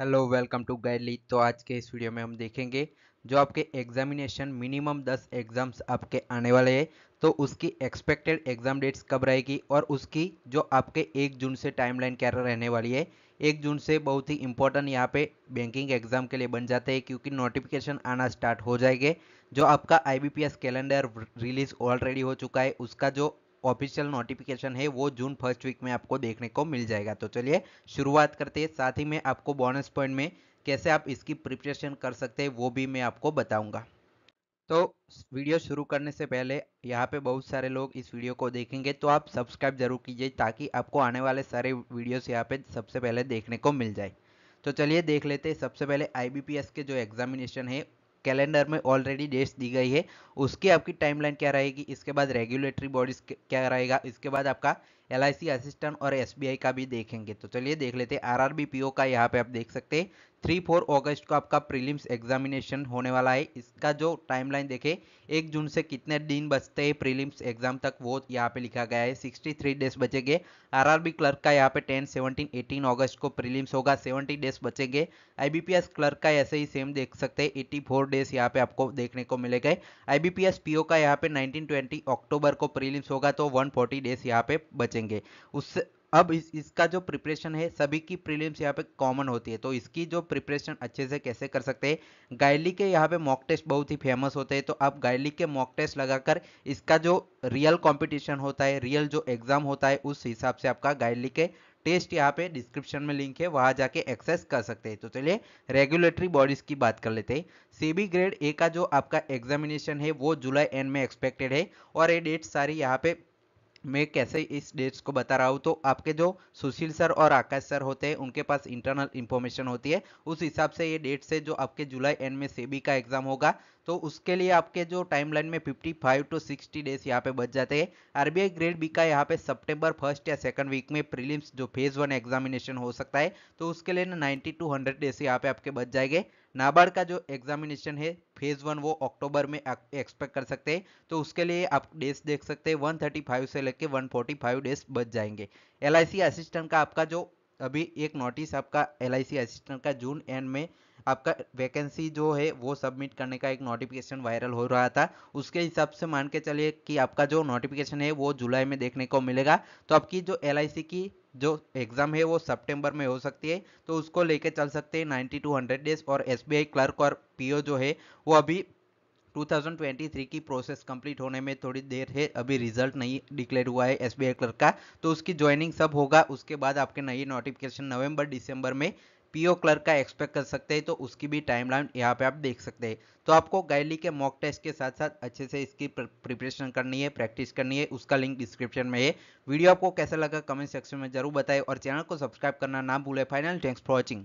hello welcome to गाइडली तो आज के इस वीडियो में हम देखेंगे जो आपके एग्जामिनेशन मिनिमम 10 एग्ज़ाम्स आपके आने वाले हैं तो उसकी एक्सपेक्टेड एग्ज़ाम डेट्स कब रहेगी और उसकी जो आपके एक जून से टाइमलाइन क्या रहने वाली है एक जून से बहुत ही इंपॉर्टेंट यहाँ पे बैंकिंग एग्ज़ाम के लिए बन जाते हैं क्योंकि नोटिफिकेशन आना स्टार्ट हो जाएंगे जो आपका आई कैलेंडर रिलीज़ ऑलरेडी हो चुका है उसका जो ऑफिशियल नोटिफिकेशन है वो जून फर्स्ट वीक में आपको देखने को मिल जाएगा तो चलिए शुरुआत करते हैं साथ ही में आपको बोनस पॉइंट में कैसे आप इसकी प्रिपरेशन कर सकते हैं वो भी मैं आपको बताऊंगा तो वीडियो शुरू करने से पहले यहाँ पे बहुत सारे लोग इस वीडियो को देखेंगे तो आप सब्सक्राइब जरूर कीजिए ताकि आपको आने वाले सारे वीडियोस यहाँ पे सबसे पहले देखने को मिल जाए तो चलिए देख लेते हैं सबसे पहले आई के जो एग्जामिनेशन है कैलेंडर में ऑलरेडी डेट्स दी गई है उसकी आपकी टाइमलाइन क्या रहेगी इसके बाद रेगुलेटरी बॉडीज क्या रहेगा इसके बाद आपका एल असिस्टेंट और एस का भी देखेंगे तो चलिए देख लेते हैं आर का यहाँ पे आप देख सकते हैं थ्री फोर अगस्त को आपका प्रीलिम्स एग्जामिनेशन होने वाला है इसका जो टाइमलाइन देखें एक जून से कितने दिन बचते हैं प्रीलिम्स एग्जाम तक वो यहाँ पे लिखा गया है 63 डेज बचेंगे आरआरबी क्लर्क का यहाँ पे 10 17 18 अगस्त को प्रीलिम्स होगा 70 डेज बचेंगे आईबीपीएस क्लर्क का ऐसे ही सेम देख सकते हैं फोर डेज यहाँ पे आपको देखने को मिलेगा आईबीपीएस पीओ का यहाँ पे नाइनटीन ट्वेंटी अक्टूबर को प्रीलिम्स होगा तो फोर्टी डेज यहाँ पे बचेंगे उससे अब इस इसका जो प्रिपरेशन है सभी की प्रीलिम्स यहाँ पे कॉमन होती है तो इसकी जो प्रिपरेशन अच्छे से कैसे कर सकते हैं गायली के यहाँ पे मॉक टेस्ट बहुत ही फेमस होते हैं तो आप गायली के मॉक टेस्ट लगाकर इसका जो रियल कंपटीशन होता है रियल जो एग्जाम होता है उस हिसाब से आपका गायली के टेस्ट यहाँ पे डिस्क्रिप्शन में लिंक है वहाँ जाके एक्सेस कर सकते हैं तो चलिए रेगुलेटरी बॉडीज की बात कर लेते हैं सीबी ग्रेड ए का जो आपका एग्जामिनेशन है वो जुलाई एंड में एक्सपेक्टेड है और ये डेट सारी यहाँ पे मैं कैसे इस डेट्स को बता रहा हूँ तो आपके जो सुशील सर और आकाश सर होते हैं उनके पास इंटरनल इंफॉर्मेशन होती है उस हिसाब से ये डेट्स है जो आपके जुलाई एंड में सेबी का एग्जाम होगा तो उसके लिए आपके जो टाइमलाइन में 55 टू 60 डेज यहाँ पे बच जाते हैं आरबीआई ग्रेड बी का यहाँ पे सितंबर फर्स्ट या सेकंड वीक में प्रीलिम्स जो फेज वन एग्जामिनेशन हो सकता है तो उसके लिए ना 90 टू हंड्रेड डेज यहाँ पे आपके बच जाएंगे नाबार्ड का जो एग्जामिनेशन है फेज़ वन वो अक्टूबर में एक्सपेक्ट कर सकते हैं तो उसके लिए आप डेज देख सकते हैं 135 से लेके 145 डेज बच जाएंगे एल असिस्टेंट का आपका जो अभी एक नोटिस आपका एल असिस्टेंट का जून एंड में आपका वैकेंसी जो है वो सबमिट करने का एक नोटिफिकेशन वायरल हो रहा था उसके हिसाब से मान के चलिए कि आपका जो नोटिफिकेशन है वो जुलाई में देखने को मिलेगा तो आपकी जो एल की जो एग्ज़ाम है वो सितंबर में हो सकती है तो उसको लेके चल सकते हैं 9200 टू डेज और एस क्लर्क और पीओ जो है वो अभी 2023 की प्रोसेस कंप्लीट होने में थोड़ी देर है अभी रिजल्ट नहीं डिक्लेयर हुआ है एस क्लर्क का तो उसकी ज्वाइनिंग सब होगा उसके बाद आपके नई नोटिफिकेशन नवंबर दिसंबर में पीओ क्लर्क का एक्सपेक्ट कर सकते हैं तो उसकी भी टाइमलाइन यहाँ पे आप देख सकते हैं तो आपको गैली के मॉक टेस्ट के साथ साथ अच्छे से इसकी प्रिपरेशन करनी है प्रैक्टिस करनी है उसका लिंक डिस्क्रिप्शन में है वीडियो आपको कैसा लगा कमेंट सेक्शन में जरूर बताएं और चैनल को सब्सक्राइब करना ना भूलें फाइनल थैंक्स फॉर वॉचिंग